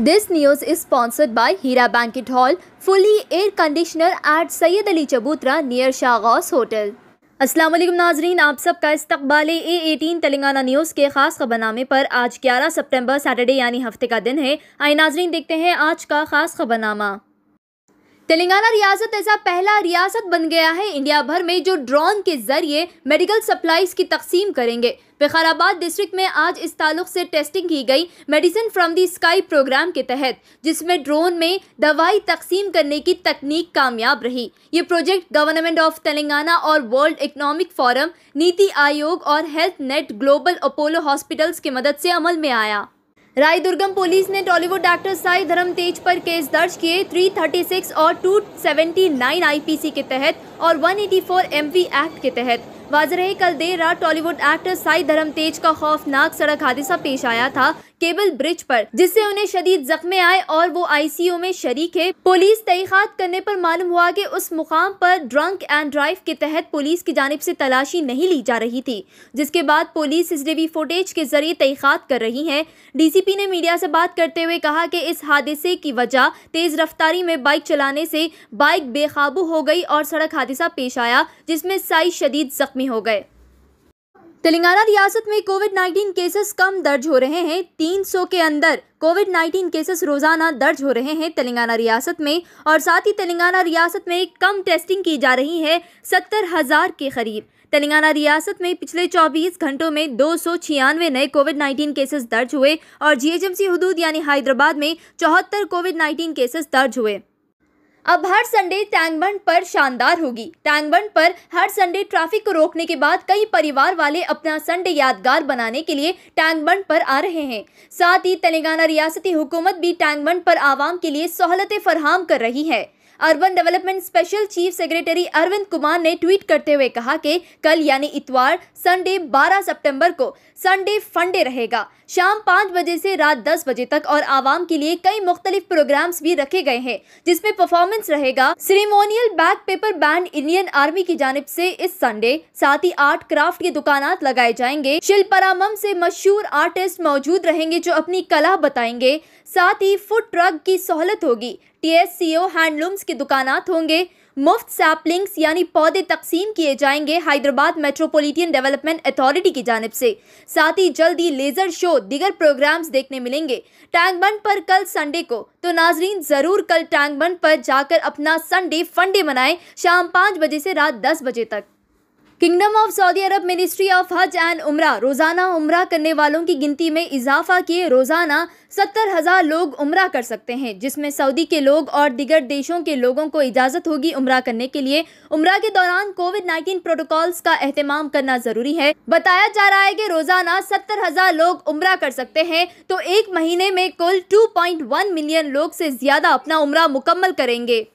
this news is sponsored by Heera banquet hall fully air conditioner at Syed Ali Chabutra near शाहगौस hotel अस्सलाम नाजरीन आप सबका इस्तकबाल ए एटीन तेलंगाना न्यूज़ के खास खबरनामे पर आज ग्यारह सेप्टेम्बर सैटरडे यानी हफ्ते का दिन है आई नाजरीन देखते हैं आज का खास खबरनामा तेलंगाना रियासत ऐसा पहला रियासत बन गया है इंडिया भर में जो ड्रोन के जरिए मेडिकल सप्लाईज की तकसीम करेंगे फिखाराबाद डिस्ट्रिक्ट में आज इस ताल्लुक से टेस्टिंग की गई medicine from the sky programme के तहत जिसमें ड्रोन में दवाई तकसीम करने की तकनीक कामयाब रही ये प्रोजेक्ट गवर्नमेंट ऑफ तेलंगाना और world economic forum NITI Aayog और health net global Apollo hospitals की मदद से अमल में आया राय दुर्गम पुलिस ने टॉलीवुड एक्टर साई धर्म तेज पर केस दर्ज किए 336 और 279 आईपीसी के तहत और 184 एमवी एक्ट के तहत वाज रहे कल देर रात टॉलीवुड एक्टर साई धर्म तेज का खौफनाक सड़क हादसा पेश आया था केबल ब्रिज पर जिससे उन्हें शदीद जख्मे आए और वो आईसीयू में शरीक है पुलिस तहखात करने पर मालूम हुआ कि उस मुकाम पर ड्रंक एंड ड्राइव के तहत पुलिस की जानब से तलाशी नहीं ली जा रही थी जिसके बाद पुलिस सीसीटीवी फुटेज के जरिए तहखात कर रही है डीसीपी ने मीडिया से बात करते हुए कहा कि इस हादसे की वजह तेज रफ्तारी में बाइक चलाने से बाइक बेकाबू हो गई और सड़क हादसा पेश आया जिसमें साई शदीद जख्मी जख्मी हो गए तेलंगाना रियासत में कोविड 19 केसेस कम दर्ज हो रहे हैं 300 के अंदर कोविड 19 केसेस रोजाना दर्ज हो रहे हैं तेलंगाना रियासत में और साथ ही तेलंगाना रियासत में कम टेस्टिंग की जा रही है सत्तर हज़ार के करीब तेलंगाना रियासत में पिछले 24 घंटों में दो नए कोविड 19 केसेस दर्ज हुए और जीएचएमसी हदूद यानी हैदराबाद में चौहत्तर कोविड नाइन्टीन केसेस दर्ज हुए अब हर संडे टैंगबंड पर शानदार होगी टैंगबंड पर हर संडे ट्रैफिक को रोकने के बाद कई परिवार वाले अपना संडे यादगार बनाने के लिए टैंगबंड पर आ रहे हैं साथ ही तेलंगाना रियासती हुकूमत भी टैंगबंड पर आवाम के लिए सहूलतें फरहम कर रही है urban development special chief secretary Arvind Kumar ने ट्वीट करते हुए कहा कि कल यानी इतवार संडे 12 सितंबर को संडे फंडे रहेगा शाम पाँच बजे से रात दस बजे तक और आवाम के लिए कई मुख्तलिफ प्रोग्राम्स भी रखे गए हैं जिसमें परफॉर्मेंस रहेगा ceremonial bagpiper band Indian army की जानब से इस संडे साथ ही आर्ट क्राफ्ट की दुकान लगाए जाएंगे शिल्परामम से मशहूर आर्टिस्ट मौजूद रहेंगे जो अपनी कला बताएंगे साथ ही फूड ट्रक की सहूलत होगी T S C O handlooms के दुकानात होंगे मुफ्त सैपलिंग्स यानी पौधे तकसीम किए जाएंगे हैदराबाद मेट्रोपॉलिटन डेवलपमेंट अथॉरिटी की जानब से साथ ही जल्द ही लेज़र शो दिगर प्रोग्राम्स देखने मिलेंगे टैंक बंड पर कल संडे को तो नाजरीन ज़रूर कल टैंक बंड पर जाकर अपना संडे फंडे मनाएं शाम पाँच बजे से रात दस बजे तक kingdom of Saudi Arab ministry of hajj and umrah रोज़ाना उम्र करने वालों की गिनती में इजाफा किए रोज़ाना सत्तर हज़ार लोग उम्र कर सकते हैं जिसमें सऊदी के लोग और दिगर देशों के लोगों को इजाज़त होगी उम्र करने के लिए उम्र के दौरान कोविड नाइन्टीन प्रोटोकॉल्स का अहतमाम करना ज़रूरी है बताया जा रहा है कि रोज़ाना सत्तर हज़ार लोग उम्र कर सकते हैं तो एक महीने में कुल टू पॉइंट वन मिलियन लोग से ज़्यादा अपना उम्र मुकम्मल करेंगे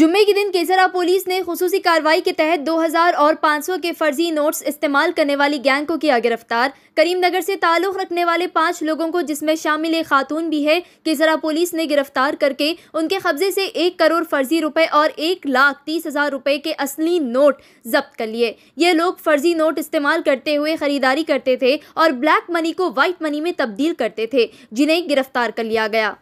जुम्मे के दिन केसरा पुलिस ने खसूसी कार्रवाई के तहत 2000 और 500 के फर्जी नोट्स इस्तेमाल करने वाली गैंग को किया गिरफ्तार करीमनगर से ताल्लुक़ रखने वाले पाँच लोगों को जिसमें शामिल एक खातून भी है केसरा पुलिस ने गिरफ्तार करके उनके कब्जे से एक करोड़ फर्जी रुपए और एक लाख तीस हज़ार रुपये के असली नोट जब्त कर लिए ये लोग फर्जी नोट इस्तेमाल करते हुए ख़रीदारी करते थे और ब्लैक मनी को व्हाइट मनी में तब्दील करते थे जिन्हें गिरफ्तार कर लिया गया